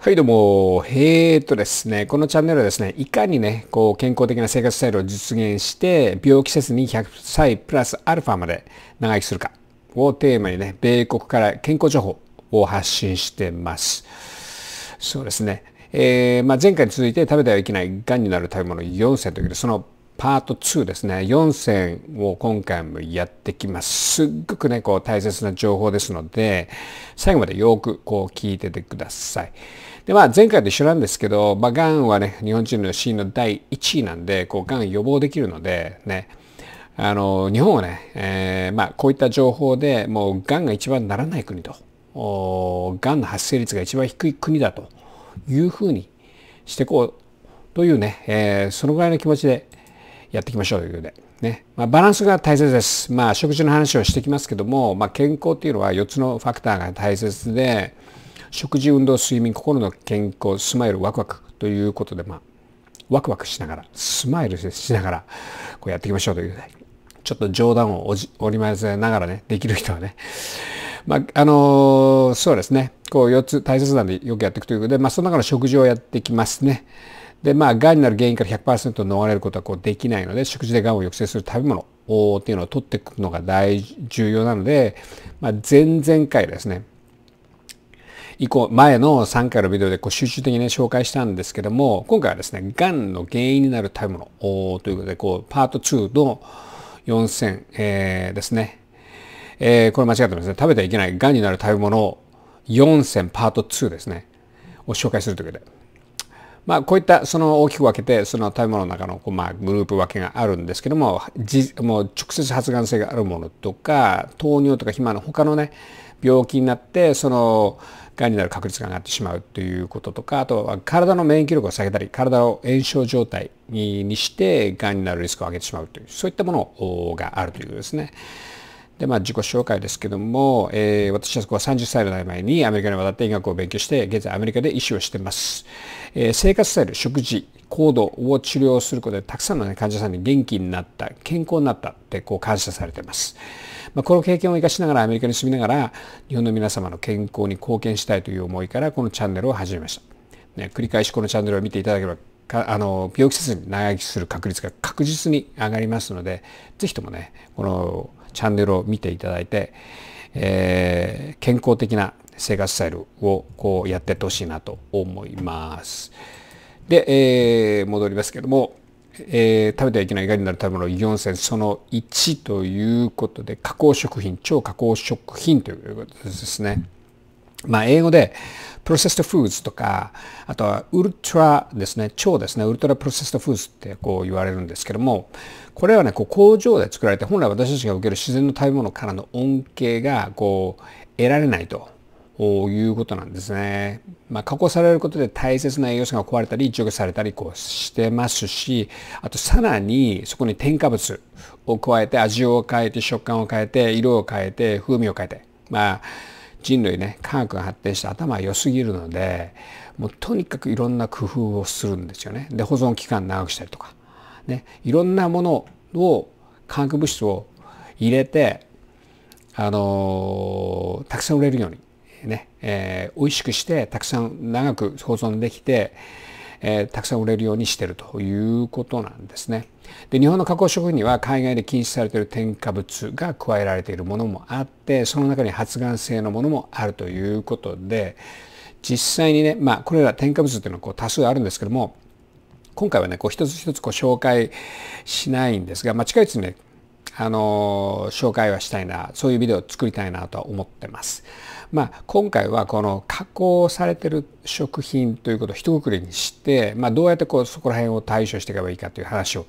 はいどうも、えーとですね、このチャンネルはですね、いかにね、こう健康的な生活スタイルを実現して、病気せずに100歳プラスアルファまで長生きするかをテーマにね、米国から健康情報を発信してます。そうですね、えー、まあ、前回に続いて食べてはいけない癌になる食べ物4選というとで、そのパート2ですね、4選を今回もやってきます。すっごくね、こう大切な情報ですので、最後までよくこう聞いててください。で、まあ前回と一緒なんですけど、まあがんはね、日本人の死因の第1位なんで、こう、がん予防できるので、ね、あの、日本はね、えー、まあこういった情報でもうがんが一番ならない国と、がんの発生率が一番低い国だというふうにしていこうというね、えー、そのぐらいの気持ちでやっていきましょうというで。ねまあ、バランスが大切です。まあ、食事の話をしてきますけども、まあ、健康っていうのは4つのファクターが大切で、食事運動睡眠心の健康スマイルワクワクということでまあワクワクしながらスマイルしながらこうやっていきましょうというねちょっと冗談を織り交ぜながらねできる人はねまあ、あのー、そうですねこう4つ大切なんでよくやっていくということで、まあ、その中の食事をやっていきますね。で、まあ、がんになる原因から100%逃れることはこうできないので、食事でがんを抑制する食べ物っていうのを取っていくのが大重要なので、まあ、前々回ですね、以降、前の3回のビデオでこう集中的に、ね、紹介したんですけども、今回はですね、がんの原因になる食べ物ということで、こう、パート2の4選、えー、ですね。えー、これ間違ってますね。食べてはいけない、がんになる食べ物4選パート2ですね。を紹介するということで。まあ、こういったその大きく分けてその食べ物の中のこう、まあ、グループ分けがあるんですけどももう直接発がん性があるものとか糖尿とか肥満の他のね病気になってそのがんになる確率が上がってしまうということとかあとは体の免疫力を下げたり体を炎症状態にしてがんになるリスクを上げてしまうというそういったものがあるということですね。で、まあ、自己紹介ですけども、えー、私はそこは30歳の代前にアメリカに渡って医学を勉強して、現在アメリカで医師をしています。えー、生活スタイル、食事、行動を治療することで、たくさんの、ね、患者さんに元気になった、健康になったってこう感謝されています。まあ、この経験を生かしながらアメリカに住みながら、日本の皆様の健康に貢献したいという思いから、このチャンネルを始めました。ね、繰り返しこのチャンネルを見ていただければ、かあの病気せずに長生きする確率が確実に上がりますので、ぜひともね、このチャンネルを見ていただいて、えー、健康的な生活スタイルをこうやってってほしいなと思います。で、えー、戻りますけども、えー、食べてはいけないがになる食べ物4選その1ということで加工食品超加工食品ということですね。まあ、英語でプロセスドフーズとかあとはウルトラですね超ですねウルトラプロセスドフーズってこう言われるんですけどもこれはね、こう工場で作られて、本来私たちが受ける自然の食べ物からの恩恵が、こう、得られないということなんですね。まあ、加工されることで大切な栄養素が壊れたり、除去されたり、こうしてますし、あとさらに、そこに添加物を加えて、味を変えて、食感を変えて、色を変えて、風味を変えて、まあ、人類ね科学が発展して頭は良すぎるのでもうとにかくいろんな工夫をするんですよね。で保存期間長くしたりとかね、いろんなものを化学物質を入れて、あのー、たくさん売れるようにね、えー、美味しくしてたくさん長く保存できて、えー、たくさん売れるようにしてるということなんですね。で日本の加工食品には海外で禁止されている添加物が加えられているものもあってその中に発がん性のものもあるということで実際にねまあこれら添加物っていうのはこう多数あるんですけども今回はねこう一つ一つこう紹介しないんですが、まあ、近いうちにねあの紹介はしたいなそういうビデオを作りたいなとは思ってます。まあ、今回はこの加工されてる食品ということを一括りにして、まあ、どうやってこうそこら辺を対処していけばいいかという話を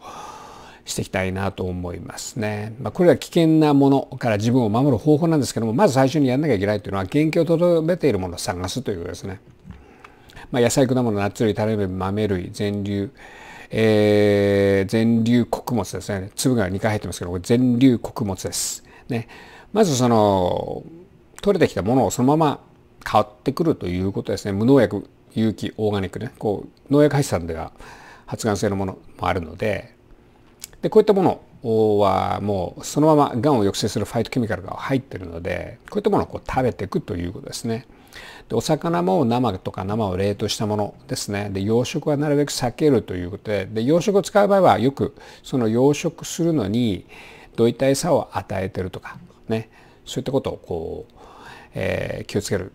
していきたいなと思いますね。まあ、これは危険なものから自分を守る方法なんですけどもまず最初にやんなきゃいけないというのは原型をとどめているものを探すということですね。まあ、野菜、果物、ナッツ類、タレ類、豆類、全粒、えー、全粒穀物ですね。粒が2回入ってますけど、これ全粒穀物です。ね。まずその、取れてきたものをそのまま買ってくるということですね。無農薬、有機、オーガニックね。こう、農薬配産では発がん性のものもあるので、で、こういったものはもうそのままがんを抑制するファイトケミカルが入ってるので、こういったものをこう食べていくということですね。でお魚も生とか生を冷凍したものですねで養殖はなるべく避けるということでで養殖を使う場合はよくその養殖するのにどういった餌を与えてるとかねそういったことをこう、えー、気をつける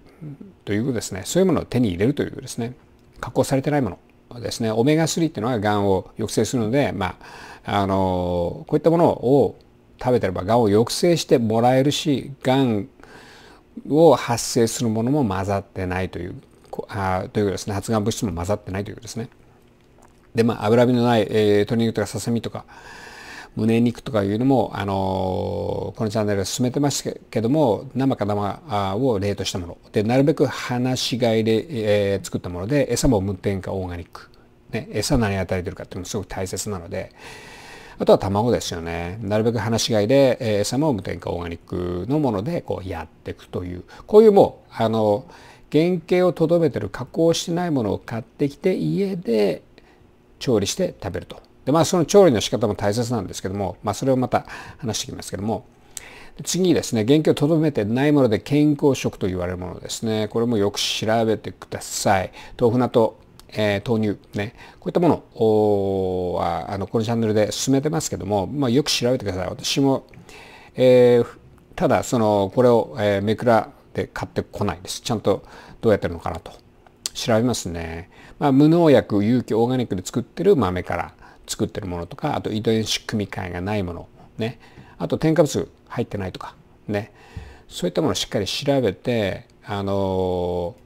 というですねそういうものを手に入れるというですね加工されてないものですねオメガ3っていうのはがんを抑制するので、まあ、あのこういったものを食べてればがんを抑制してもらえるしがんを発生するものも混ざってないというあというですね発がん物質も混ざってないということですね。でまあ脂身のない、えー、鶏肉とかささみとか胸肉とかいうのも、あのー、このチャンネルは進めてますけども生か生を冷凍したものでなるべく放し飼いで、えー、作ったもので餌も無添加オーガニック、ね、餌何与えてるかっていうのもすごく大切なので。あとは卵ですよね。なるべく放し飼いで、えー、餌も無添加オーガニックのものでこうやっていくという、こういうもう、あの、原型をとどめてる加工してないものを買ってきて家で調理して食べると。で、まあその調理の仕方も大切なんですけども、まあそれをまた話していきますけども、次にですね、原型をとどめてないもので健康食と言われるものですね。これもよく調べてください。豆腐なと、えー、投入、ね、こういったものはあのこのチャンネルで進めてますけども、まあ、よく調べてください。私も、えー、ただそのこれを、えー、めくらで買ってこないです。ちゃんとどうやってるのかなと調べますね。まあ、無農薬、有機、オーガニックで作ってる豆から作ってるものとか、あと遺伝子組み換えがないもの、ね、あと添加物入ってないとか、ね、そういったものをしっかり調べて、あのー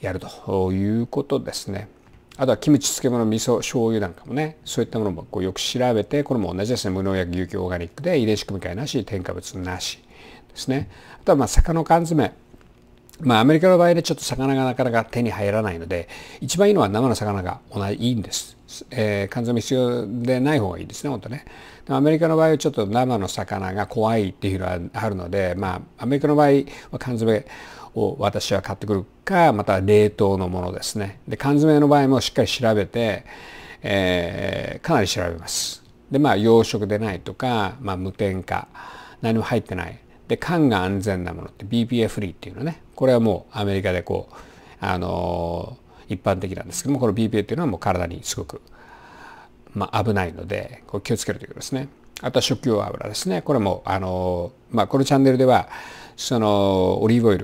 やるということですね。あとはキムチ、漬物、味噌、醤油なんかもね、そういったものもこうよく調べて、これも同じですね。無農薬、有機オーガニックで遺伝子組み換えなし、添加物なしですね。あとはまあ魚缶詰。まあアメリカの場合で、ちょっと魚がなかなか手に入らないので、一番いいのは生の魚が同じいいんです。えー、缶詰必要でない方がいいですね、ほんとね。アメリカの場合はちょっと生の魚が怖いっていうのはあるので、まあ、アメリカの場合は缶詰を私は買ってくるか、また冷凍のものですね。で、缶詰の場合もしっかり調べて、えー、かなり調べます。で、まあ、養殖でないとか、まあ、無添加、何も入ってない。で、缶が安全なものって BPA フリーっていうのね。これはもうアメリカでこう、あのー、一般的なんですけども、この BPA っていうのはもう体にすごくまあ、危ないので、こう気をつけるということですね。あとは食用油ですね。これも、あの、まあ、このチャンネルでは、その、オリーブオイ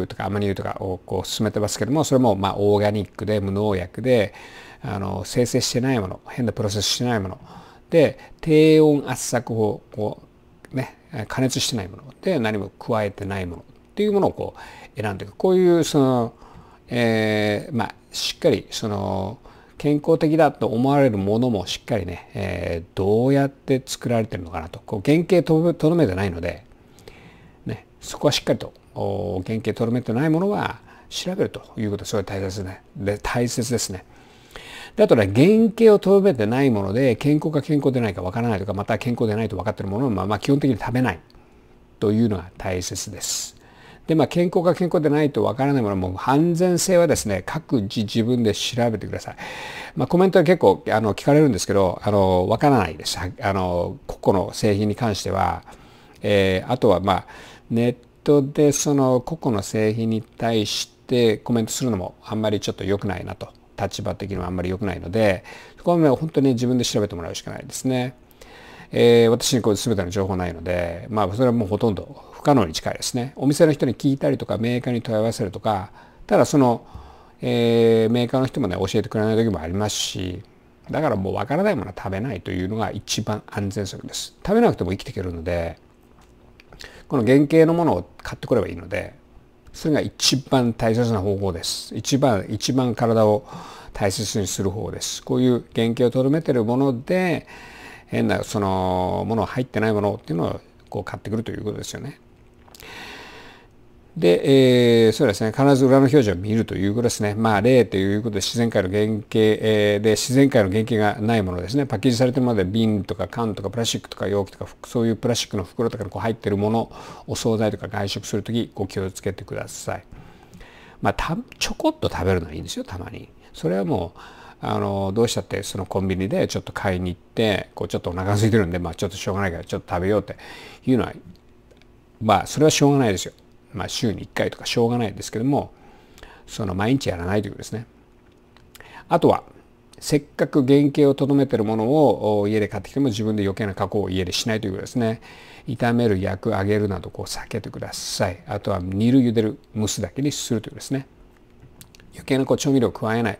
ルとかアマニ油とかをこう進めてますけども、それも、まあ、オーガニックで無農薬で、あの、生成してないもの、変なプロセスしてないもの、で、低温圧搾法をね、加熱してないもの、で、何も加えてないものっていうものをこう選んでいく。こういう、その、えー、まあ、しっかり、その、健康的だと思われるものもしっかりね、えー、どうやって作られてるのかなとこう原型とどめてないので、ね、そこはしっかりと原型とどめてないものは調べるということはすごい大切ですねで大切ですね。であとね原型をとどめてないもので健康か健康でないかわからないとかまた健康でないと分かってるものもまあ基本的に食べないというのが大切です。で、まあ、健康か健康でないとわからないものも、安全性はですね、各自自分で調べてください。まあ、コメントは結構、あの、聞かれるんですけど、あの、わからないです。あの、個々の製品に関しては、えー、あとは、まあ、ネットでその個々の製品に対してコメントするのもあんまりちょっと良くないなと。立場的にもあんまり良くないので、そこはね、本当に自分で調べてもらうしかないですね。えー、私にこう全ての情報ないので、まあそれはもうほとんど不可能に近いですね。お店の人に聞いたりとか、メーカーに問い合わせるとか、ただその、えー、メーカーの人もね、教えてくれない時もありますし、だからもうわからないものは食べないというのが一番安全策です。食べなくても生きていけるので、この原型のものを買ってくればいいので、それが一番大切な方法です。一番、一番体を大切にする方法です。こういう原型をとどめてるもので、変なそのもの入ってないものっていうのをこう買ってくるということですよね。で、えー、そうですね、必ず裏の表示を見るということですね。まあ、例ということで自然界の原型、えー、で、自然界の原型がないものですね。パッケージされてるもので瓶とか缶とかプラスチックとか容器とか、そういうプラスチックの袋とかにこう入ってるもの、お惣菜とか外食するとき、ご気をつけてください。まあ、たちょこっと食べるのはいいんですよ、たまに。それはもう、あのどうしたってそのコンビニでちょっと買いに行ってこうちょっとお腹空いてるんで、まあ、ちょっとしょうがないからちょっと食べようっていうのはまあそれはしょうがないですよ。まあ、週に1回とかしょうがないですけどもその毎日やらないということですね。あとはせっかく原型をとどめてるものを家で買ってきても自分で余計な加工を家でしないということですね。炒める、焼く、揚げるなどこう避けてください。あとは煮る、茹でる、蒸すだけにするということですね。余計なこう調味料を加えない、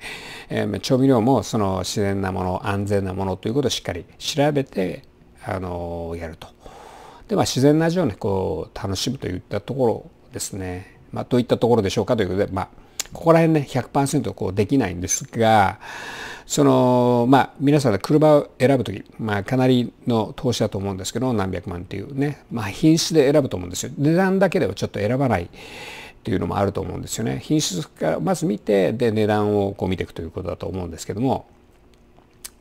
えー、調味料もその自然なもの安全なものということをしっかり調べて、あのやると。でまあ、自然な味をねこう楽しむといったところですね。まあ、ういったところでしょうかということで、まあ、ここら辺ね100%こうできないんですがそのまあ皆さん車を選ぶ時、まあ、かなりの投資だと思うんですけど何百万っていうね、まあ、品質で選ぶと思うんですよ値段だけではちょっと選ばない、っていうのもあると思うんですよね。品質からまず見てで値段をこう見ていくということだと思うんですけども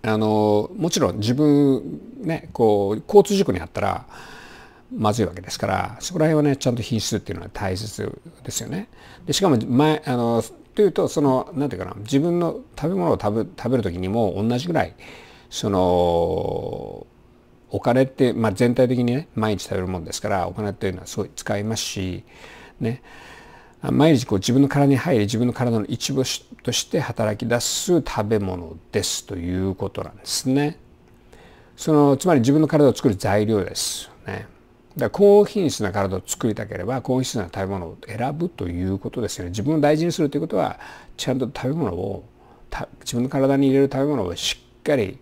あのもちろん自分ねこう交通事故にあったらまずいわけですからそこら辺はねちゃんと品質っていうのは大切ですよね。でしかも前あのというとその何て言うかな自分の食べ物を食べ食べる時にも同じぐらいそのお金って、まあ、全体的にね毎日食べるもんですからお金っていうのはすごい使いますしね毎日こう自分の体に入り自分の体の一部として働き出す食べ物ですということなんですね。そのつまり自分の体を作る材料です。ね、だから高品質な体を作りたければ高品質な食べ物を選ぶということですよね。自分を大事にするということはちゃんと食べ物を自分の体に入れる食べ物をしっかり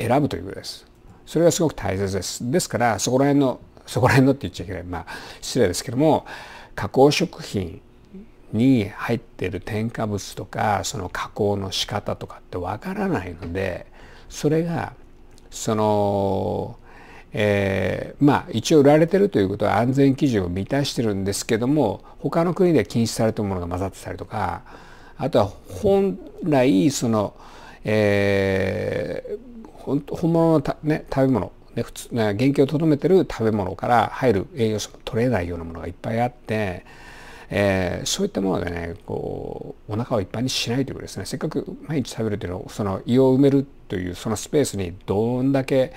選ぶということです。それがすごく大切です。ですからそこら辺のそこら辺のって言っちゃいけないまあ失礼ですけども加工食品に入ってる添加物とかその加工の仕方とかってわからないのでそれがその、えー、まあ一応売られてるということは安全基準を満たしてるんですけども他の国で禁止されたものが混ざってたりとかあとは本来その、えー、本物のね、食べ物ね、普通ね元気をとどめてる食べ物から入る栄養素も取れないようなものがいっぱいあって、えー、そういったものでねこうお腹をいっぱいにしないということですねせっかく毎日食べるというのをその胃を埋めるというそのスペースにどんだけ、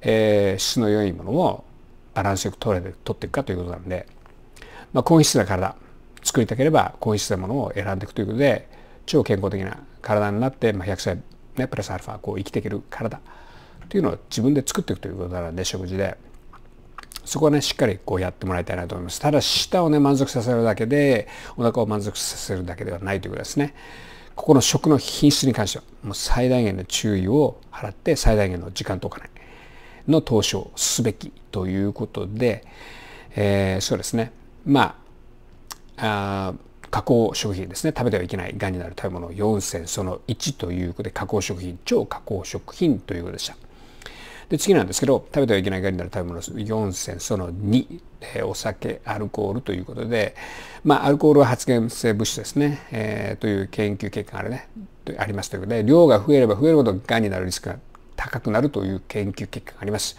えー、質の良いものをバランスよく取れて取っていくかということなんで、まあ、高品質な体作りたければ高品質なものを選んでいくということで超健康的な体になって、まあ、100歳、ね、プラスアルファこう生きていける体というのを自分で作っていくということなので食事でそこはねしっかりこうやってもらいたいなと思いますただ舌をね満足させるだけでお腹を満足させるだけではないということですねここの食の品質に関してはもう最大限の注意を払って最大限の時間とお金の投資をすべきということで、えー、そうですねまああ加工食品ですね食べてはいけないがんになる食べ物4選その1ということで加工食品超加工食品ということでした。で、次なんですけど、食べてはいけない概になる食べ物4選その2、えー、お酒、アルコールということで、まあ、アルコールは発現性物質ですね、えー、という研究結果があるね、ありますということで、量が増えれば増えるほど癌になるリスクが高くなるという研究結果があります。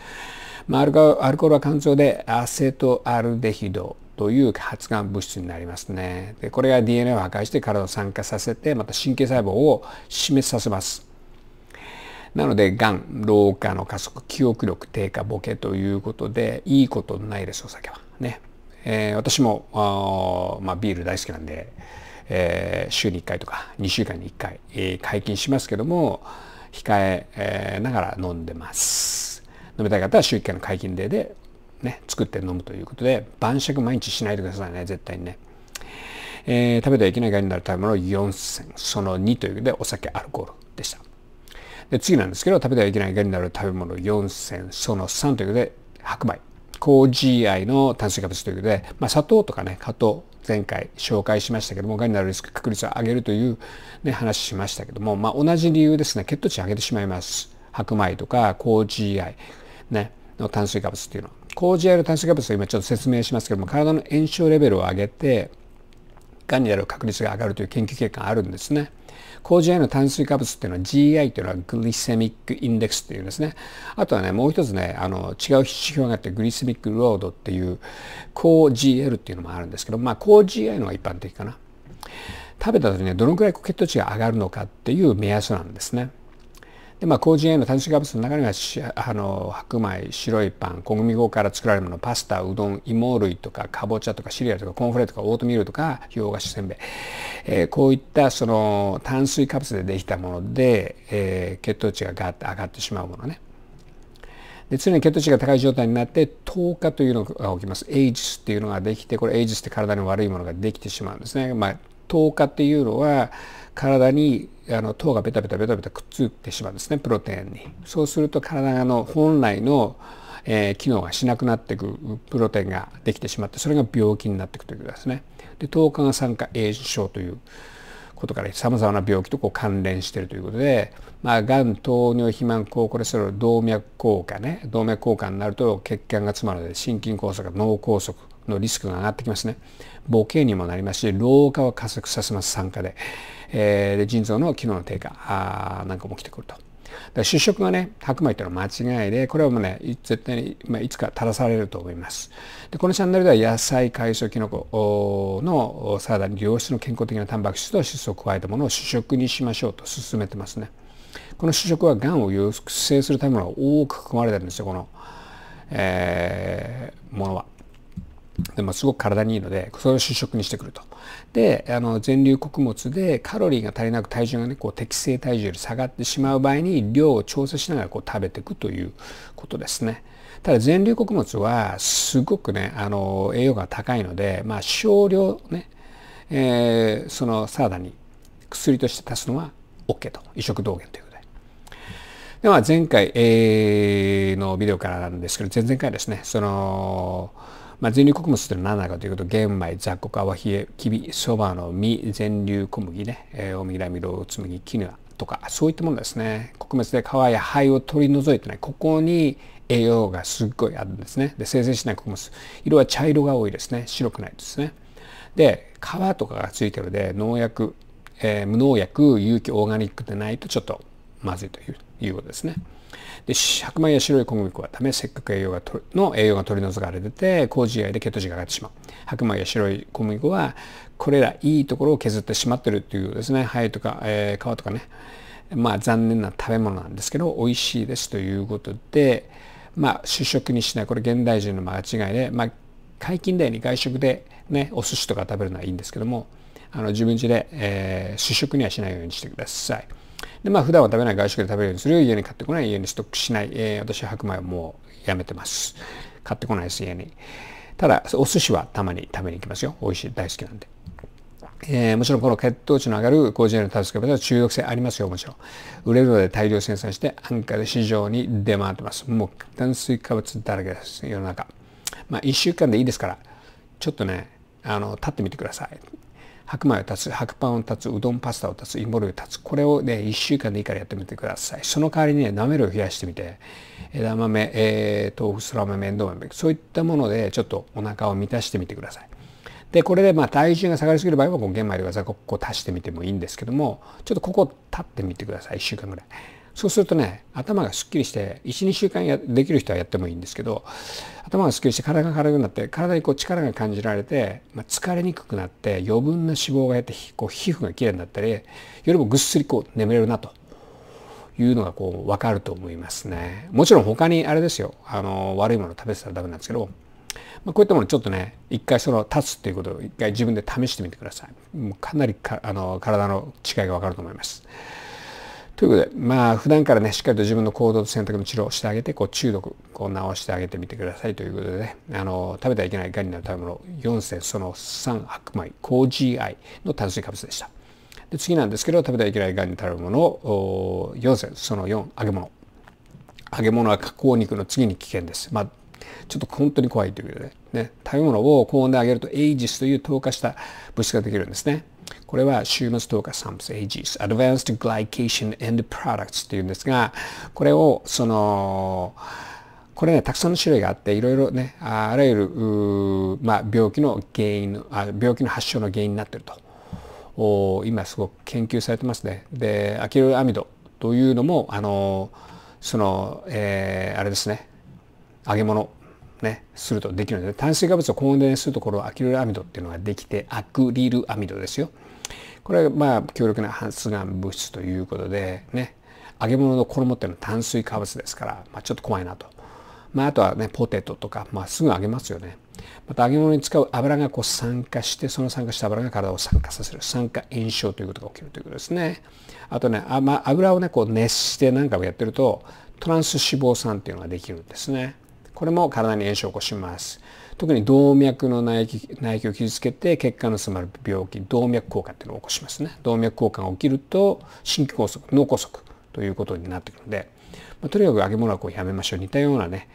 まあ、アルコールは肝臓でアセトアルデヒドという発がん物質になりますね。でこれが DNA を破壊して体を酸化させてまた神経細胞を死滅させます。なので、がん、老化の加速、記憶力低下、ボケということで、いいことないです、お酒は。ね。えー、私も、あまあ、ビール大好きなんで、えー、週に1回とか、2週間に1回、えー、解禁しますけども、控ええー、ながら飲んでます。飲みたい方は週1回の解禁デーで、ね、作って飲むということで、晩酌毎日しないでくださいね、絶対にね。えー、食べてはいけない害になる食べ物4選、その2ということで、お酒、アルコールでした。で、次なんですけど、食べてはいけないがになる食べ物4選、その3ということで、白米。高 GI の炭水化物ということで、まあ、砂糖とかね、加糖、前回紹介しましたけども、がんになるリスク確率を上げるという、ね、話しましたけども、まあ、同じ理由ですね、血糖値上げてしまいます。白米とか高 GI、ね、の炭水化物っていうのは。高 GI の炭水化物は今ちょっと説明しますけども、体の炎症レベルを上げて、がんになる確率が上がるという研究結果があるんですね。高場への炭水化物っていうのは GI というのはグリセミックインデックスっていうんですね。あとはね、もう一つね、あの違う指標があってグリセミックロードっていう高 GL っていうのもあるんですけど、まあ高 GI のが一般的かな。食べた時にね、どのくらい血糖値が上がるのかっていう目安なんですね。でまあ、麹への炭水化物の中にはあの白米白いパン小麦粉から作られるものパスタうどん芋類とかかぼちゃとかシリアルとかコーンフレーとかオートミールとか洋菓子せんべい、えー、こういったその炭水化物でできたもので、えー、血糖値がガッと上がってしまうものね。で常に血糖値が高い状態になって糖化というのが起きます。エイジスっていうのができてこれエイジスって体に悪いものができてしまうんですね。まあ糖化っていうのは体にあの糖がベタベタベタベタくっついてしまうんですねプロテインに。そうすると体の本来の、えー、機能がしなくなってくくプロテインができてしまってそれが病気になっていくということですね。で糖化が酸化炎症ということからさまざまな病気とこう関連しているということで、まあ、がん糖尿肥満高コレステロール動脈硬化ね動脈硬化になると血管が詰まるので心筋梗塞脳梗塞のリスクが上がってきますね。ボケにもなりますし老化を加速させます酸化で,、えー、で腎臓の機能の低下あなんかも起きてくると。主食がね白米っていうのは間違いでこれはもうね絶対に、まあ、いつか垂らされると思いますでこのチャンネルでは野菜海藻きのこのサラダに良質の健康的なタンパク質と脂質を加えたものを主食にしましょうと勧めてますねこの主食はがんを抑制するための多く含まれてるんですよこの、えー、ものは。でもすごく体にいいのでそれを主食にしてくると。であの全粒穀物でカロリーが足りなく体重がねこう適正体重より下がってしまう場合に量を調整しながらこう食べていくということですね。ただ全粒穀物はすごくねあの栄養が高いので、まあ、少量ね、えー、そのサラダに薬として足すのは OK と移植同源ということで。では前回、えー、のビデオからなんですけど前々回ですねそのまあ、全粒穀物というのは何なのかというと玄米雑穀泡冷えきびそばの実全粒小麦ね、えー、大麦ラミロつむぎきぬとかそういったものですね穀物で皮や灰を取り除いてねここに栄養がすっごいあるんですねで生成しない穀物色は茶色が多いですね白くないですねで皮とかがついてるので農薬、えー、無農薬有機オーガニックでないとちょっとまずいということですね。で白米や白い小麦粉はダメせっかく栄養がの栄養が取り除かれてて高 GI で血糖値が上がってしまう白米や白い小麦粉はこれらいいところを削ってしまってるっていうですね肺とか、えー、皮とかねまあ残念な食べ物なんですけど美味しいですということでまあ主食にしないこれ現代人の間違いでまあ解禁代に外食でねお寿司とか食べるのはいいんですけどもあの自分家で、えー、主食にはしないようにしてください。で、まあ普段は食べない外食で食べるようにする。家に買ってこない。家にストックしない。えー、私は白米はもうやめてます。買ってこないです、家に。ただ、お寿司はたまに食べに行きますよ。美味しい、大好きなんで。えー、もちろんこの血糖値の上がる高次元の助け方は中毒性ありますよ、もちろん。売れるので大量生産して安価で市場に出回ってます。もう炭水化物だらけです、世の中。まあ1週間でいいですから、ちょっとね、あの、立ってみてください。白米を立つ、白パンを立つ、うどんパスタを足す芋類を立つ。これをね1週間でいいからやってみてくださいその代わりにねなめるを増やしてみて枝豆、えー、豆腐そら豆えん豆そういったものでちょっとお腹を満たしてみてくださいでこれでまあ体重が下がりすぎる場合は米う玄米わざここを足してみてもいいんですけどもちょっとここ立ってみてください1週間ぐらい。そうするとね頭がすっきりして12週間やできる人はやってもいいんですけど頭がすっきりして体が軽くなって体にこう力が感じられて、まあ、疲れにくくなって余分な脂肪が減ってこう皮膚がきれいになったりよりもぐっすりこう眠れるなというのがこう分かると思いますね。もちろん他にあれですよあの悪いもの食べてたらダメなんですけど、まあ、こういったものちょっとね一回その立つっていうことを一回自分で試してみてください。もうかなりかあの体の違いが分かると思います。ということで、まあ、普段からね、しっかりと自分の行動と選択の治療をしてあげて、こう、中毒こう、治してあげてみてくださいということでね、あの、食べてはいけないがんになる食べ物、4世その3白米、高 GI の炭水化物でした。で次なんですけど、食べてはいけないがんになるものを、4世その4揚げ物。揚げ物は加工肉の次に危険です。まあちょっと本当に怖いということで、ね、食べ物を高温で揚げるとエイジスという透過した物質ができるんですね。これは週末糖化産物 AGs、Advanced Glycation End Products っていうんですが、これをその、これね、たくさんの種類があって、いろいろね、あらゆる、まあ、病気の原因あ、病気の発症の原因になっていると。今すごく研究されてますね。で、アキロアミドというのも、あの、その、えー、あれですね、揚げ物ね、するとできるので炭水化物を混ンでするところアキロイルアミドっていうのができてアクリルアミドですよ。これはまあ強力な発がん物質ということでね揚げ物の衣っていうのは炭水化物ですから、まあ、ちょっと怖いなと。まあ、あとはねポテトとか、まあ、すぐ揚げますよね。また揚げ物に使う油がこう酸化してその酸化した油が体を酸化させる酸化炎症ということが起きるということですね。あとねあ、まあ、油をねこう熱して何回もやってるとトランス脂肪酸っていうのができるんですね。これも体に炎症を起こします。特に動脈の内液内液を傷つけて血管の詰まる病気動脈硬化っていうのを起こしますね動脈硬化が起きると心筋梗塞脳梗塞ということになってくるので、まあ、とにかく揚げ物はこうやめましょう似たようなね、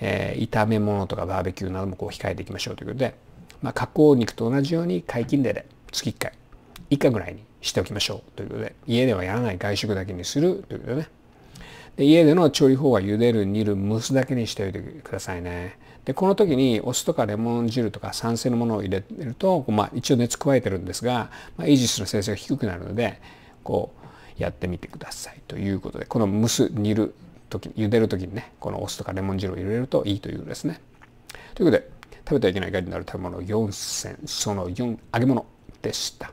えー、炒め物とかバーベキューなどもこう控えていきましょうということで、まあ、加工肉と同じように解禁デーで月1回以下ぐらいにしておきましょうということで家ではやらない外食だけにするということでねで家での調理法は茹でる、煮る、蒸すだけにしておいてくださいね。で、この時にお酢とかレモン汁とか酸性のものを入れると、まあ一応熱加えてるんですが、まあ、維持する性質が低くなるので、こうやってみてくださいということで、この蒸す、煮る時、茹でる時にね、このお酢とかレモン汁を入れるといいということですね。ということで、食べてはいけない害になる食べ物4選、その4、揚げ物でした。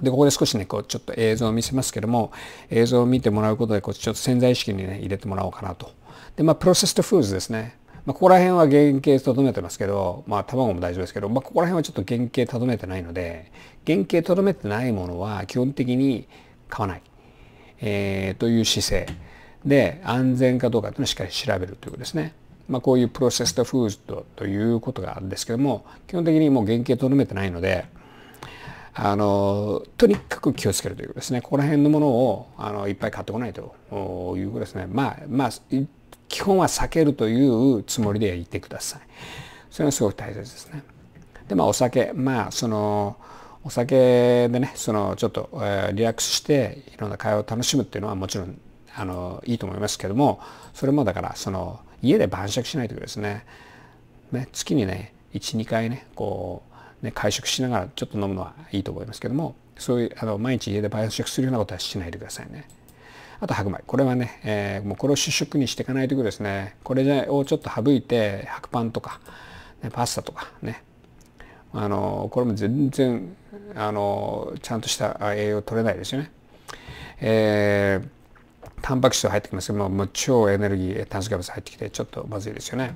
で、ここで少しね、こう、ちょっと映像を見せますけども、映像を見てもらうことで、こう、ちょっと潜在意識にね、入れてもらおうかなと。で、まあ、プロセスとフーズですね。まあ、ここら辺は原型とどめてますけど、まあ、卵も大丈夫ですけど、まあ、ここら辺はちょっと原型とどめてないので、原型とどめてないものは基本的に買わない。えー、という姿勢で、安全かどうかというのをしっかり調べるということですね。まあ、こういうプロセスとフーズとということがあるんですけども、基本的にもう原型とどめてないので、あの、とにかく気をつけるということですね。ここら辺のものを、あの、いっぱい買ってこないということですね。まあ、まあ、基本は避けるというつもりでいてください。それがすごく大切ですね。で、まあ、お酒。まあ、その、お酒でね、その、ちょっと、えー、リラックスして、いろんな会話を楽しむっていうのはもちろん、あの、いいと思いますけども、それもだから、その、家で晩酌しないということですね。ね、月にね、1、2回ね、こう、ね、会食しながらちょっと飲むのはいいと思いますけどもそういうあの毎日家で培食するようなことはしないでくださいね。あと白米これはね、えー、もうこれを主食にしていかないということですねこれをちょっと省いて白パンとか、ね、パスタとかねあのこれも全然あのちゃんとした栄養取れないですよね。えー、タンパク質入ってきますけども超エネルギー炭水化物入ってきてちょっとまずいですよね。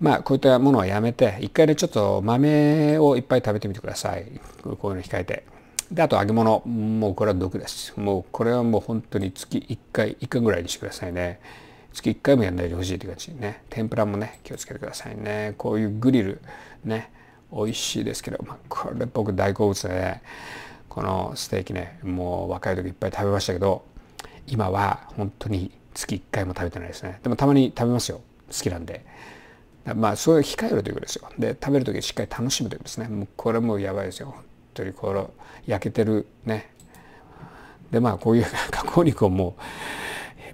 まあ、こういったものはやめて、一回でちょっと豆をいっぱい食べてみてください。こういうの控えて。で、あと揚げ物。もうこれは毒です。もうこれはもう本当に月一回、一回ぐらいにしてくださいね。月一回もやんないでほしいって感じね。天ぷらもね、気をつけてくださいね。こういうグリル、ね、美味しいですけど、まあ、これ僕大好物で、ね、このステーキね、もう若い時いっぱい食べましたけど、今は本当に月一回も食べてないですね。でもたまに食べますよ。好きなんで。まあそういう控えるということですよで食べる時しっかり楽しむということですねもうこれもうやばいですよ本当にこの焼けてるねでまあこういう加工肉をも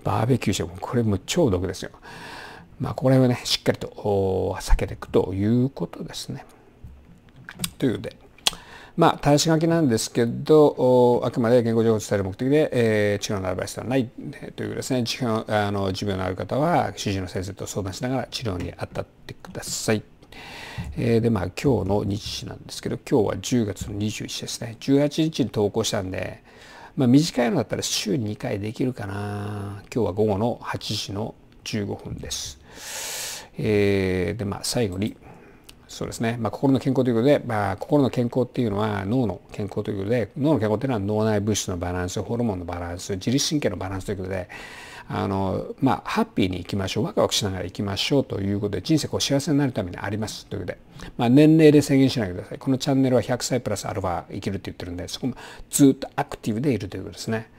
うバーベキューしてもこれも超毒ですよまあこれをねしっかりと避けていくということですねというでまあ、耐えし書きなんですけど、あくまで言語情報を伝える目的で、えー、治療のアドバイスではないというですね、治療あの持病のある方は、主治医の先生と相談しながら治療に当たってください。えー、で、まあ、今日の日時なんですけど、今日は10月の21日ですね。18日に投稿したんで、まあ、短いのだったら週2回できるかな。今日は午後の8時の15分です。えー、で、まあ、最後に、そうですね、まあ、心の健康ということで、まあ、心の健康っていうのは脳の健康ということで脳の健康というのは脳内物質のバランスホルモンのバランス自律神経のバランスということであの、まあ、ハッピーにいきましょうワクワクしながらいきましょうということで人生こう幸せになるためにありますということで、まあ、年齢で制限しないでくださいこのチャンネルは100歳プラスアルファ生きるって言ってるんでそこもずっとアクティブでいるということですね。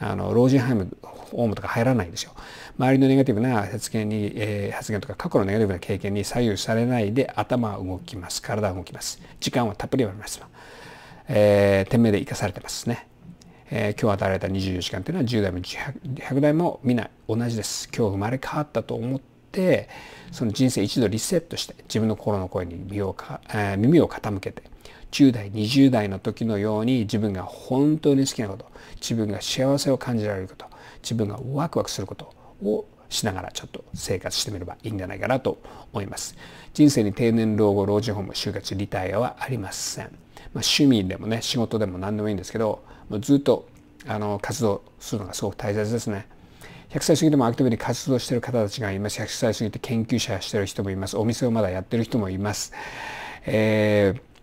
あの老人ハイムホームとか入らないんですよ。周りのネガティブな発言に、えー、発言とか過去のネガティブな経験に左右されないで頭は動きます。体は動きます。時間はたっぷりあります。えー、天命で生かされてますね。えー、今日与えられた24時間というのは10代も 100, 100代も皆同じです。今日生まれ変わったと思ってその人生一度リセットして自分の心の声にをか、えー、耳を傾けて10代20代の時のように自分が本当に好きなこと自分が幸せを感じられること自分がワクワクすることをしながらちょっと生活してみればいいんじゃないかなと思います。人生に定年老後老人ホーム就活リタイアはありません。まあ、趣味でもね仕事でも何でもいいんですけどもうずっとあの活動するのがすごく大切ですね。100歳過ぎてもアクティブに活動してる方たちがいます。100歳過ぎて研究者してる人もいます。お店をまだやってる人もいます。えー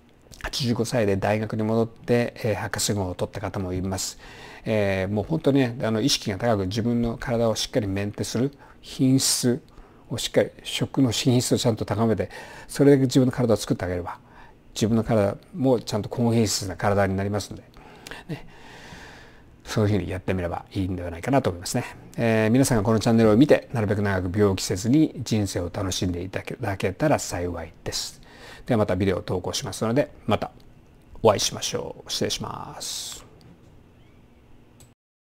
85歳で大学に戻って、えー、博士号を取った方もいます。えー、もう本当にね、あの意識が高く自分の体をしっかりメンテする品質をしっかり、食の品質をちゃんと高めて、それだけ自分の体を作ってあげれば、自分の体もちゃんと高品質な体になりますので、ね、そういうふうにやってみればいいんではないかなと思いますね。えー、皆さんがこのチャンネルを見て、なるべく長く病気せずに人生を楽しんでいただけたら幸いです。ではまたビデオを投稿しますので、またお会いしましょう。失礼します。